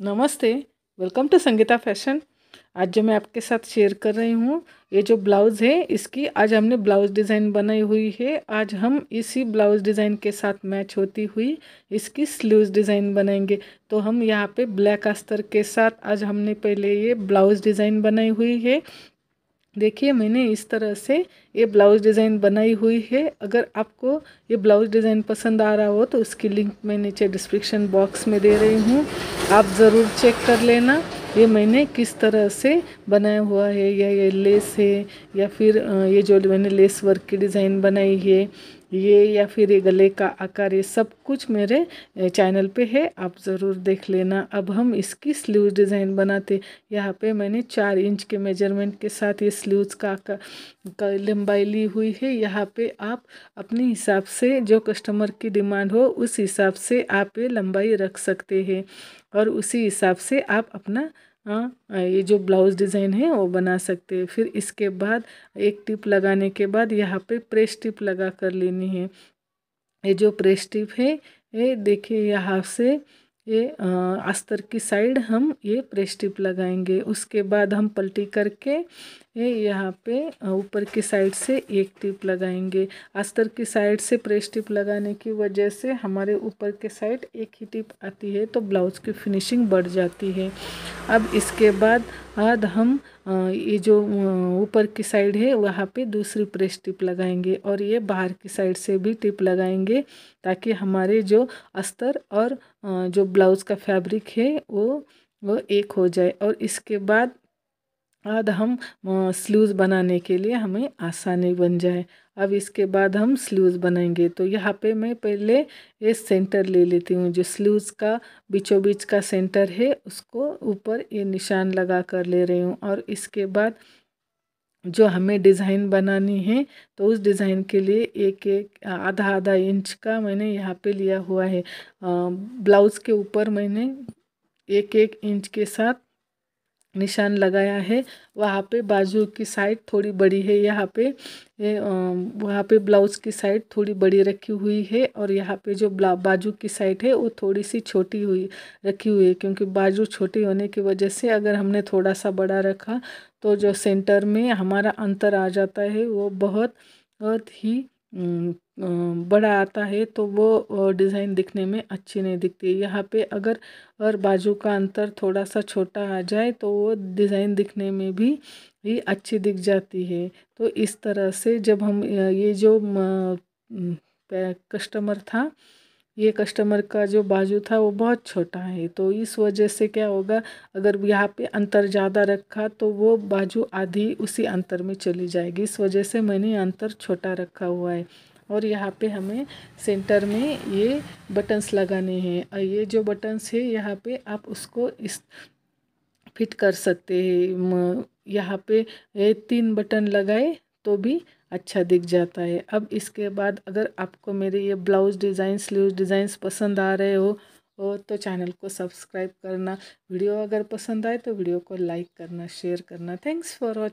नमस्ते welcome to Sangeeta fashion आज जो मैं आपके साथ शेयर कर रही हूँ ये जो ब्लाउज़ है इसकी आज हमने ब्लाउज़ डिज़ाइन बनाई हुई है आज हम इसी ब्लाउज़ डिज़ाइन के साथ मैच होती हुई इसकी स्लीव्स डिज़ाइन बनाएंगे तो हम यहाँ पे ब्लैक अस्तर के साथ आज हमने पहले ये ब्लाउज़ डिज़ाइन बनाई हुई है देखिए मैंने इस तरह से ये ब्लाउज़ डिज़ाइन बनाई हुई है अगर आपको ये ब्लाउज़ डिज़ाइन पसंद आ रहा हो तो उसकी लिंक मैं नीचे डिस्क्रिप्शन बॉक्स में दे रही हूँ आप ज़रूर चेक कर लेना ये मैंने किस तरह से बनाया हुआ है या ये लेस है या फिर ये जो मैंने लेस वर्क की डिज़ाइन बनाई है ये या फिर ये गले का आकार ये सब कुछ मेरे चैनल पे है आप ज़रूर देख लेना अब हम इसकी स्लीव डिज़ाइन बनाते यहाँ पे मैंने चार इंच के मेजरमेंट के साथ ये स्लीव्स का, आकार का लंबाई ली हुई है यहाँ पे आप अपने हिसाब से जो कस्टमर की डिमांड हो उस हिसाब से आप ये लंबाई रख सकते हैं और उसी हिसाब से आप अपना हाँ ये जो ब्लाउज डिज़ाइन है वो बना सकते हैं फिर इसके बाद एक टिप लगाने के बाद यहाँ पे प्रेस टिप लगा कर लेनी है ये जो प्रेस टिप है ये देखिए यहाँ से ये अस्तर की साइड हम ये प्रेस टिप लगाएंगे उसके बाद हम पलटी करके ये यहाँ पे ऊपर की साइड से एक टिप लगाएंगे अस्तर की साइड से प्रेस टिप लगाने की वजह से हमारे ऊपर के साइड एक ही टिप आती है तो ब्लाउज की फिनिशिंग बढ़ जाती है अब इसके बाद बाद हम ये जो ऊपर की साइड है वहाँ पे दूसरी प्रेस टिप लगाएंगे और ये बाहर की साइड से भी टिप लगाएंगे ताकि हमारे जो अस्तर और जो ब्लाउज़ का फैब्रिक है वो वो एक हो जाए और इसके बाद बाद हम स्लूज़ बनाने के लिए हमें आसानी बन जाए अब इसके बाद हम स्लूज़ बनाएंगे तो यहाँ पे मैं पहले ये सेंटर ले लेती हूँ जो स्लूज़ का बीचों बीच का सेंटर है उसको ऊपर ये निशान लगा कर ले रही हूँ और इसके बाद जो हमें डिज़ाइन बनानी है तो उस डिज़ाइन के लिए एक एक आधा आधा इंच का मैंने यहाँ पे लिया हुआ है ब्लाउज़ के ऊपर मैंने एक एक इंच के साथ निशान लगाया है वहाँ पे बाजू की साइड थोड़ी बड़ी है यहाँ पे ये वहाँ पे ब्लाउज की साइड थोड़ी बड़ी रखी हुई है और यहाँ पे जो बाजू की साइड है वो थोड़ी सी छोटी हुई रखी हुई है क्योंकि बाजू छोटी होने की वजह से अगर हमने थोड़ा सा बड़ा रखा तो जो सेंटर में हमारा अंतर आ जाता है वो बहुत बहुत ही बड़ा आता है तो वो डिज़ाइन दिखने में अच्छी नहीं दिखती यहाँ पे अगर और बाजू का अंतर थोड़ा सा छोटा आ जाए तो वो डिज़ाइन दिखने में भी ही अच्छी दिख जाती है तो इस तरह से जब हम ये जो कस्टमर था ये कस्टमर का जो बाजू था वो बहुत छोटा है तो इस वजह से क्या होगा अगर यहाँ पे अंतर ज़्यादा रखा तो वो बाजू आधी उसी अंतर में चली जाएगी इस वजह से मैंने अंतर छोटा रखा हुआ है और यहाँ पे हमें सेंटर में ये बटन्स लगाने हैं और ये जो बटन्स है यहाँ पे आप उसको इस फिट कर सकते हैं यहाँ पे ये तीन बटन लगाए तो भी अच्छा दिख जाता है अब इसके बाद अगर आपको मेरे ये ब्लाउज़ डिज़ाइन स्लीव डिज़ाइंस पसंद आ रहे हो हो तो चैनल को सब्सक्राइब करना वीडियो अगर पसंद आए तो वीडियो को लाइक करना शेयर करना थैंक्स फॉर वॉच